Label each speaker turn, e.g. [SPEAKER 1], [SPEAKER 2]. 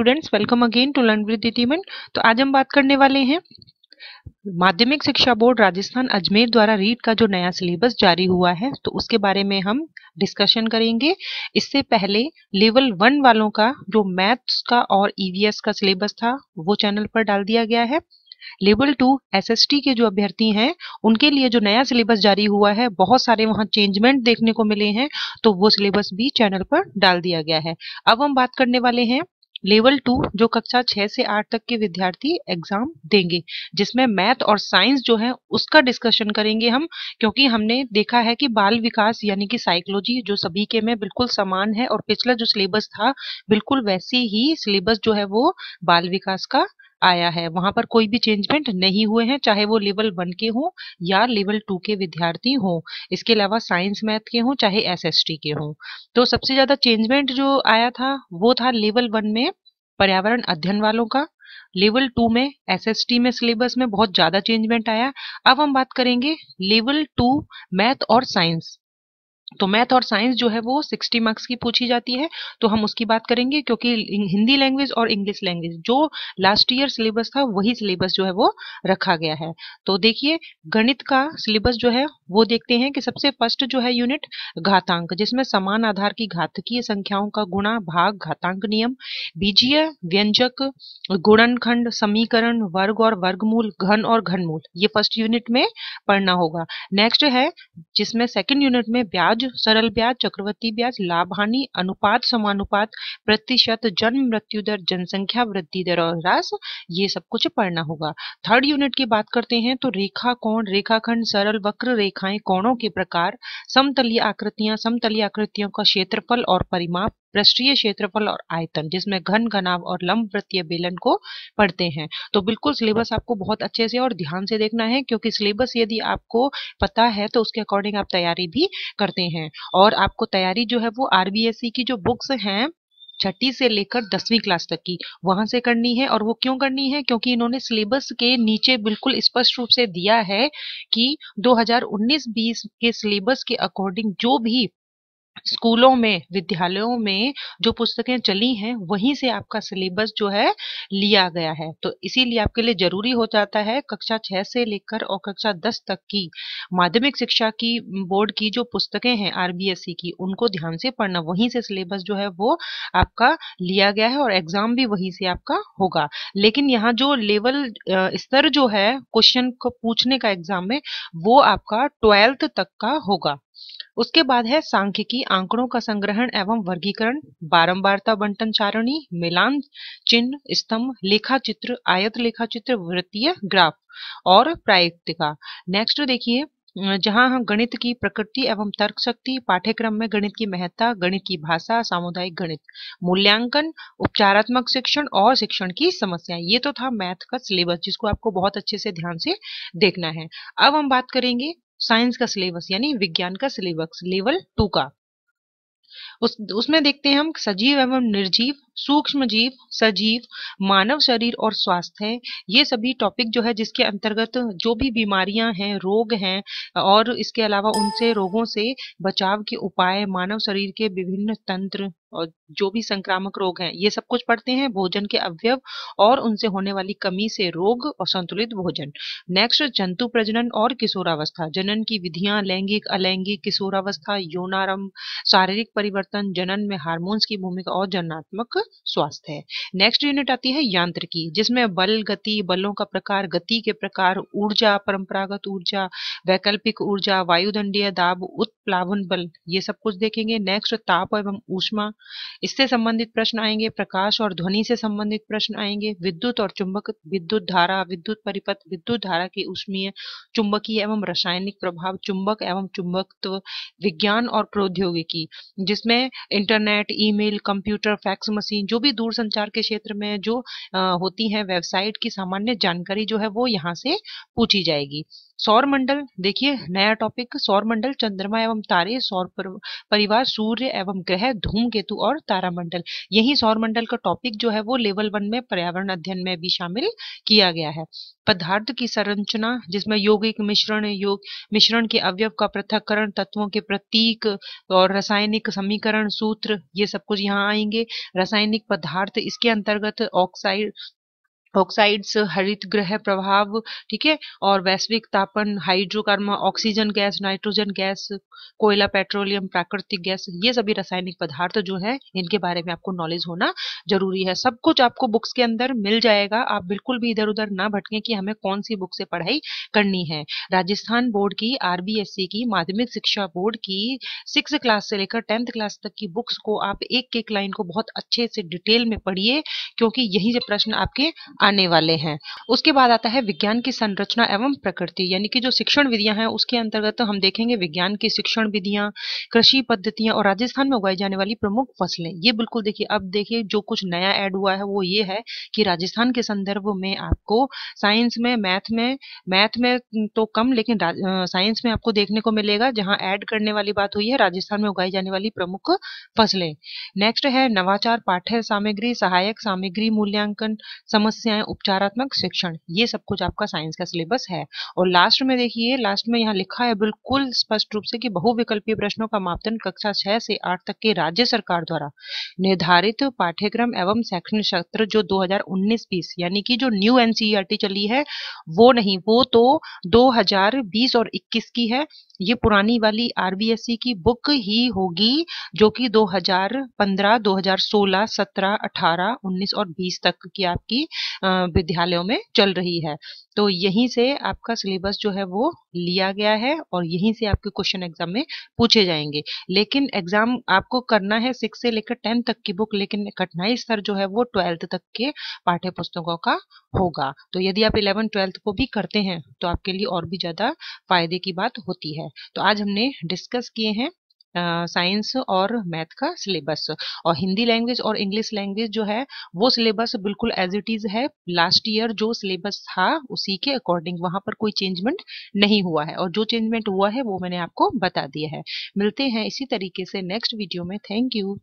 [SPEAKER 1] Students welcome again to learn with Ditiman तो आज हम बात करने वाले हैं माध्यमिक शिक्षा बोर्ड राजस्थान अजमेर द्वारा रीट का जो नया सिलेबस जारी हुआ है तो उसके बारे में हम डिस्कशन करेंगे इससे पहले लेवल वन वालों का जो मैथ्स का और ईवीएस e का सिलेबस था वो चैनल पर डाल दिया गया है लेवल टू एसएसटी के जो अभ्यर्थी हैं उनके लिए जो नया सिलेबस जारी हुआ है बहुत सारे वहां चेंजमेंट देखने को मिले हैं तो वो सिलेबस भी चैनल पर डाल दिया गया है अब हम बात करने वाले हैं लेवल टू जो कक्षा छह से आठ तक के विद्यार्थी एग्जाम देंगे जिसमें मैथ और साइंस जो है उसका डिस्कशन करेंगे हम क्योंकि हमने देखा है कि बाल विकास यानी कि साइकोलॉजी जो सभी के में बिल्कुल समान है और पिछला जो सिलेबस था बिल्कुल वैसे ही सिलेबस जो है वो बाल विकास का आया है वहां पर कोई भी चेंजमेंट नहीं हुए हैं चाहे वो लेवल वन के हों या लेवल टू के विद्यार्थी हों इसके अलावा साइंस मैथ के हों चाहे एसएसटी के हों तो सबसे ज्यादा चेंजमेंट जो आया था वो था लेवल वन में पर्यावरण अध्ययन वालों का लेवल टू में एसएसटी में सिलेबस में बहुत ज्यादा चेंजमेंट आया अब हम बात करेंगे लेवल टू मैथ और साइंस तो मैथ और साइंस जो है वो 60 मार्क्स की पूछी जाती है तो हम उसकी बात करेंगे क्योंकि हिंदी लैंग्वेज और इंग्लिश लैंग्वेज जो लास्ट ईयर सिलेबस था वही सिलेबस जो है वो रखा गया है तो देखिए गणित का सिलेबस जो है वो देखते हैं कि सबसे फर्स्ट जो है यूनिट घातांक जिसमें समान आधार की घातकीय संख्याओं का गुणा भाग घातांक नियम बीजीय व्यंजक गुणनखंड समीकरण वर्ग और वर्गमूल घन और घनमूल ये फर्स्ट यूनिट में पढ़ना होगा नेक्स्ट है जिसमें सेकेंड यूनिट में ब्याज ब्याज सरल ब्याज चक्रवर्ती ब्याज लाभ हानि अनुपात समानुपात प्रतिशत जन्म मृत्यु दर जनसंख्या वृद्धि दर और ह्रास ये सब कुछ पढ़ना होगा थर्ड यूनिट की बात करते हैं तो रेखा कोण रेखाखंड सरल वक्र रेखाएं कोणों के प्रकार समतलीय आकृतियां समतलीय आकृतियों का क्षेत्रफल और परिमाप पृष्ठीय क्षेत्रफल और आयतन जिसमें घन घनाव और लंब वृत्तीय बेलन को पढ़ते हैं तो बिल्कुल सिलेबस हाँ। आपको बहुत अच्छे से और ध्यान से देखना है क्योंकि सिलेबस यदि आपको पता है तो उसके अकॉर्डिंग आप तैयारी भी करते हैं और आपको तैयारी जो है वो आरबीएससी e की जो बुक्स हैं छठी से लेकर दसवीं क्लास तक की वहां से करनी है और वो क्यों करनी है क्योंकि इन्होंने सिलेबस के नीचे बिल्कुल स्पष्ट रूप से दिया है कि 2019-20 के सिलेबस के अकॉर्डिंग जो भी स्कूलों में विद्यालयों में जो पुस्तकें चली हैं वहीं से आपका सिलेबस जो है लिया गया है तो इसीलिए आपके लिए जरूरी हो जाता है कक्षा छह से लेकर और कक्षा दस तक की माध्यमिक शिक्षा की बोर्ड की जो पुस्तकें हैं आरबीएससी की उनको ध्यान से पढ़ना वहीं से सिलेबस जो है वो आपका लिया गया है और एग्जाम भी वहीं से आपका होगा लेकिन यहाँ जो लेवल स्तर जो है क्वेश्चन को पूछने का एग्जाम में वो आपका ट्वेल्थ तक का होगा उसके बाद है सांख्यिकी आंकड़ों का संग्रहण एवं वर्गीकरण बारंबारता बंटन चारणी मिलान चिन्ह स्तंभ लेखा चित्र आयत लेखा चित्र वृत्तीय ग्राफ और प्रायिका नेक्स्ट देखिए जहां हम गणित की प्रकृति एवं तर्क शक्ति पाठ्यक्रम में गणित की महत्ता गणित की भाषा सामुदायिक गणित मूल्यांकन उपचारात्मक शिक्षण और शिक्षण की समस्या ये तो था मैथ का सिलेबस जिसको आपको बहुत अच्छे से ध्यान से देखना है अब हम बात करेंगे साइंस का सिलेबस यानी विज्ञान का सिलेबस लेवल टू का उस उसमें देखते हैं हम सजीव एवं निर्जीव सूक्ष्म जीव सजीव मानव शरीर और स्वास्थ्य ये सभी टॉपिक जो है जिसके अंतर्गत जो भी बीमारियां हैं रोग हैं और इसके अलावा उनसे रोगों से बचाव के उपाय मानव शरीर के विभिन्न तंत्र और जो भी संक्रामक रोग हैं ये सब कुछ पढ़ते हैं भोजन के अवयव और उनसे होने वाली कमी से रोग और संतुलित भोजन नेक्स्ट जंतु प्रजनन और किशोरावस्था जनन की विधियां लैंगिक अलैंगिक किशोरावस्था यौनारंभ शारीरिक परिवर्तन जनन में हार्मोन्स की भूमिका और जननात्मक स्वास्थ्य है नेक्स्ट यूनिट आती है यांत्रिकी जिसमें बल गति बलों का प्रकार गति के प्रकार ऊर्जा परंपरागत ऊर्जा वैकल्पिक ऊर्जा वायुदंडीय दाब उत्प्लावन बल ये सब कुछ देखेंगे नेक्स्ट ताप एवं ऊष्मा इससे संबंधित प्रश्न आएंगे प्रकाश और ध्वनि से संबंधित प्रश्न आएंगे विद्युत और चुंबक विद्युत धारा विद्युत परिपथ विद्युत धारा की उष्मीय चुंबकीय एवं रासायनिक प्रभाव चुंबक एवं चुंबकत्व विज्ञान और प्रौद्योगिकी जिसमें internet email computer fax machine जो भी दूर संचार के क्षेत्र में जो होती है वेबसाइट की सामान्य जानकारी जो है वो यहाँ से पूछी जाएगी सौर मंडल देखिए नया टॉपिक सौर मंडल चंद्रमा एवं तारे सौर परिवार सूर्य एवं ग्रह धूमकेतु और तारामंडल यही सौर मंडल का टॉपिक जो है वो लेवल वन में पर्यावरण अध्ययन में भी शामिल किया गया है पदार्थ की संरचना जिसमें यौगिक मिश्रण योग मिश्रण के अवयव का पृथककरण तत्वों के प्रतीक और रासायनिक समीकरण सूत्र ये सब कुछ यहाँ आएंगे रासायनिक पदार्थ इसके अंतर्गत ऑक्साइड ऑक्साइड्स हरित ग्रह प्रभाव ठीक है और वैश्विक तापन hydrocarbon oxygen gas nitrogen gas कोयला पेट्रोलियम प्राकृतिक गैस ये सभी रासायनिक पदार्थ जो है इनके बारे में आपको नॉलेज होना जरूरी है सब कुछ आपको बुक्स के अंदर मिल जाएगा आप बिल्कुल भी इधर उधर ना भटकें कि हमें कौन सी बुक से पढ़ाई करनी है राजस्थान बोर्ड की आरबीएससी की माध्यमिक शिक्षा बोर्ड की सिक्स क्लास से लेकर टेंथ क्लास तक की बुक्स को आप एक एक लाइन को बहुत अच्छे से डिटेल में पढ़िए क्योंकि यही जो प्रश्न आपके आने वाले हैं उसके बाद आता है विज्ञान की संरचना एवं प्रकृति यानी कि जो शिक्षण विधियां हैं उसके अंतर्गत तो हम देखेंगे विज्ञान की शिक्षण विधियां कृषि पद्धतियां और राजस्थान में उगाई जाने वाली प्रमुख फसलें ये बिल्कुल देखिए अब देखिए जो कुछ नया ऐड हुआ है वो ये है कि राजस्थान के संदर्भ में आपको साइंस में मैथ में मैथ में तो कम लेकिन साइंस में आपको देखने को मिलेगा जहाँ ऐड करने वाली बात हुई है राजस्थान में उगाई जाने वाली प्रमुख फसलें नेक्स्ट है नवाचार पाठ्य सामग्री सहायक सामग्री मूल्यांकन समस्या से आए उपचारात्मक शिक्षण ये सब कुछ आपका साइंस का सिलेबस है और लास्ट में देखिए लास्ट में यहाँ लिखा है बिल्कुल स्पष्ट रूप से कि बहुविकल्पीय प्रश्नों का मापदंड कक्षा छह से आठ तक के राज्य सरकार द्वारा निर्धारित पाठ्यक्रम एवं शैक्षणिक सत्र जो 2019 हजार यानी कि जो न्यू एनसीईआरटी e चली है वो नहीं वो तो दो और इक्कीस की है ये पुरानी वाली आरबीएससी की बुक ही होगी जो कि 2015, 2016, 17, 18, 19 और 20 तक की आपकी विद्यालयों में चल रही है तो यहीं से आपका सिलेबस जो है वो लिया गया है और यहीं से आपके क्वेश्चन एग्जाम में पूछे जाएंगे लेकिन एग्जाम आपको करना है सिक्स से लेकर टेंथ तक की बुक लेकिन कठिनाई स्तर जो है वो ट्वेल्थ तक के पाठ्य पुस्तकों का होगा तो यदि आप इलेवन ट्वेल्थ को भी करते हैं तो आपके लिए और भी ज्यादा फायदे की बात होती है तो आज हमने डिस्कस किए हैं साइंस और मैथ का सिलेबस और हिंदी लैंग्वेज और इंग्लिश लैंग्वेज जो है वो सिलेबस बिल्कुल एज इट इज है लास्ट ईयर जो सिलेबस था उसी के अकॉर्डिंग वहां पर कोई चेंजमेंट नहीं हुआ है और जो चेंजमेंट हुआ है वो मैंने आपको बता दिया है मिलते हैं इसी तरीके से नेक्स्ट वीडियो में थैंक यू